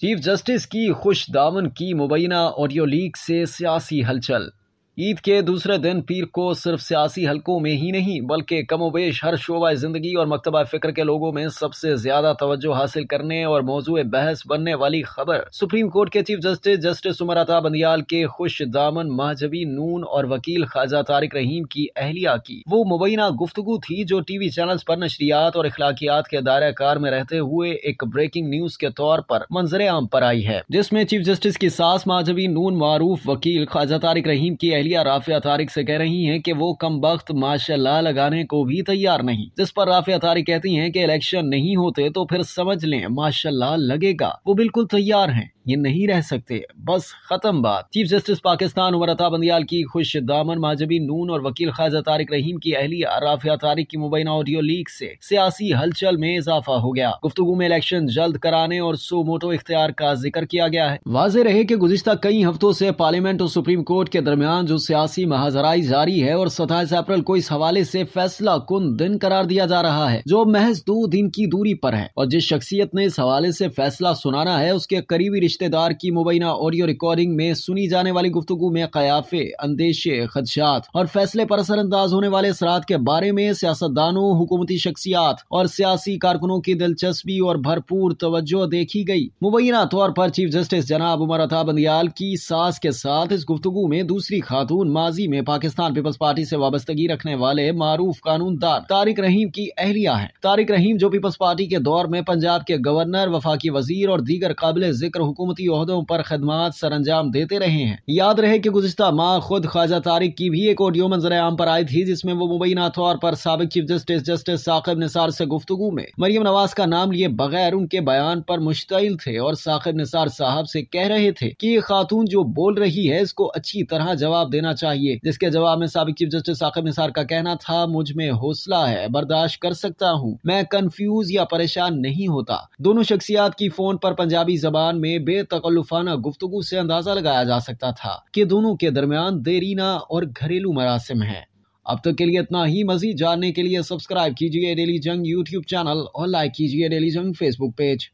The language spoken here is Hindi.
चीफ जस्टिस की खुश दामन की मुबैना ऑडियो लीक से सियासी हलचल ईद के दूसरे दिन पीर को सिर्फ सियासी हलकों में ही नहीं बल्कि कमोबेश हर शोबा ज़िंदगी और मकतबा फ़िक्र के लोगों में सबसे ज़्यादा तवज्जो हासिल करने और मौजू बहस बनने वाली खबर सुप्रीम कोर्ट के chief justice justice Umar Ata Bandial के खुश दामन महजबी नून और वकील ख्वाजा तारिक रहीम की अहलिया की वो मुबैना गुफ्तगु थी जो टी वी चैनल पर नशरियात और अखलाकियात के दायरा कार में रहते हुए एक ब्रेकिंग न्यूज के तौर पर मंजर आम पर आई है जिसमे चीफ जस्टिस की सास महाजबी नून मारूफ वकील ख्वाजा तारिक रहीम की अहलिया आलिया राफिया तारिक से कह रही हैं कि वो कम वक्त माशाला लगाने को भी तैयार नहीं जिस पर राफिया तारिक कहती हैं कि इलेक्शन नहीं होते तो फिर समझ लें माशा लगेगा वो बिल्कुल तैयार हैं ये नहीं रह सकते बस खत्म बात चीफ जस्टिस पाकिस्तान उमर अता बंदियाल की खुश दामन माजबी नून और वकील खाजा तारिक रहीम की अहलिया राफिया तारिक की मुबैना ऑडियो लीक से सियासी हलचल में इजाफा हो गया गुफ्तु में इलेक्शन जल्द कराने और सो मोटो इख्तियार का जिक्र किया गया है वाजे रहे की गुजशत कई हफ्तों ऐसी पार्लियामेंट और सुप्रीम कोर्ट के दरमियान जो सियासी महाजराई जारी है और सताईस अप्रैल को इस हवाले से फैसला कुन दिन करार दिया जा रहा है जो महज दो दिन की दूरी पर है और जिस शख्सियत ने इस हवाले से फैसला सुनाना है उसके करीबी रिश्तेदार की मुबैना ऑडियो रिकॉर्डिंग में सुनी जाने वाली गुफ्तु में कयाफे अंदेशे खदशात और फैसले पर असरअंदाज होने वाले असरात के बारे में सियासतदानों हुकूमती शख्सियात और सियासी कारकुनों की दिलचस्पी और भरपूर तवज्जो देखी गई मुबैना तौर पर चीफ जस्टिस जनाब उमर अताब बंदियाल की सास के साथ इस गुफ्तु में दूसरी खास खातून माजी में पाकिस्तान पीपल्स पार्टी से वाबस्तगी रखने वाले मारूफ दार तारिक रहीम की अहलिया है तारिक रहीम जो पीपल्स पार्टी के दौर में पंजाब के गवर्नर वफाकी वजीर और दीगर काबिल जिक्र हुकूमती अहदों पर खदमात सर अंजाम देते रहे हैं याद रहे की गुजशत माह खुद ख्वाजा तारिक की भी एक ऑडियो मंजर आम पर आई थी जिसमें वो मुबैना तौर पर सबक chief justice justice Saqib Nisar से गुफ्तगु में मरियम नवाज का नाम लिए बगैर उनके बयान पर मुश्तिल थे और साकिब निसार साहब से कह रहे थे कि ये खातून जो बोल रही है इसको अच्छी तरह जवाब देना चाहिए जिसके जवाब में सबक चीफ जस्टिस आकिब निसार का कहना था मुझ में हौसला है बर्दाश्त कर सकता हूँ मैं कंफ्यूज या परेशान नहीं होता दोनों शख्सियात की फोन पर पंजाबी जबान में बेतकल्लुफाना गुफ्तगु से अंदाजा लगाया जा सकता था कि दोनों के दरमियान देरीना और घरेलू मरासम है अब तक तो के लिए इतना ही मजीद जानने के लिए सब्सक्राइब कीजिए डेली जंग यूट्यूब चैनल और लाइक कीजिए डेली जंग फेसबुक पेज